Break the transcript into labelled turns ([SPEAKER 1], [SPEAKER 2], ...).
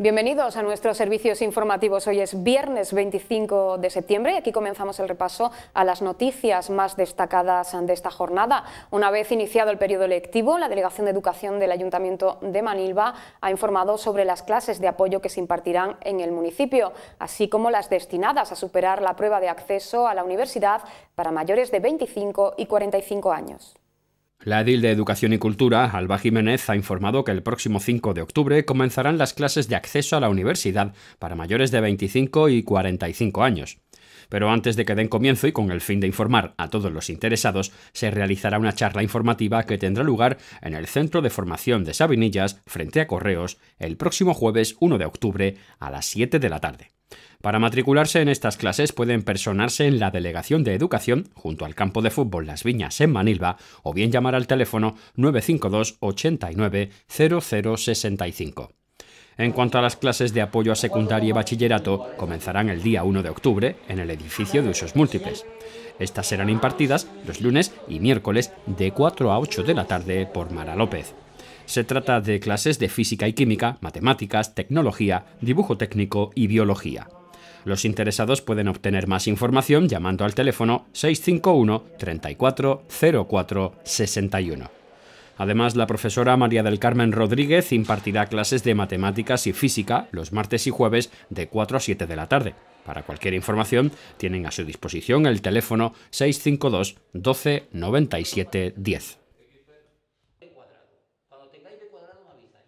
[SPEAKER 1] Bienvenidos a nuestros servicios informativos. Hoy es viernes 25 de septiembre y aquí comenzamos el repaso a las noticias más destacadas de esta jornada. Una vez iniciado el periodo lectivo, la Delegación de Educación del Ayuntamiento de Manilva ha informado sobre las clases de apoyo que se impartirán en el municipio, así como las destinadas a superar la prueba de acceso a la universidad para mayores de 25 y 45 años.
[SPEAKER 2] La edil de Educación y Cultura, Alba Jiménez, ha informado que el próximo 5 de octubre comenzarán las clases de acceso a la universidad para mayores de 25 y 45 años. Pero antes de que den comienzo y con el fin de informar a todos los interesados, se realizará una charla informativa que tendrá lugar en el Centro de Formación de Sabinillas, frente a Correos, el próximo jueves 1 de octubre a las 7 de la tarde. Para matricularse en estas clases pueden personarse en la Delegación de Educación junto al campo de fútbol Las Viñas en Manilva o bien llamar al teléfono 952 89 0065. En cuanto a las clases de apoyo a secundaria y bachillerato, comenzarán el día 1 de octubre en el edificio de usos múltiples. Estas serán impartidas los lunes y miércoles de 4 a 8 de la tarde por Mara López. Se trata de clases de física y química, matemáticas, tecnología, dibujo técnico y biología. Los interesados pueden obtener más información llamando al teléfono 651 34 04 61. Además, la profesora María del Carmen Rodríguez impartirá clases de matemáticas y física los martes y jueves de 4 a 7 de la tarde. Para cualquier información, tienen a su disposición el teléfono 652 12 97 10. Y de cuadrado me avisa.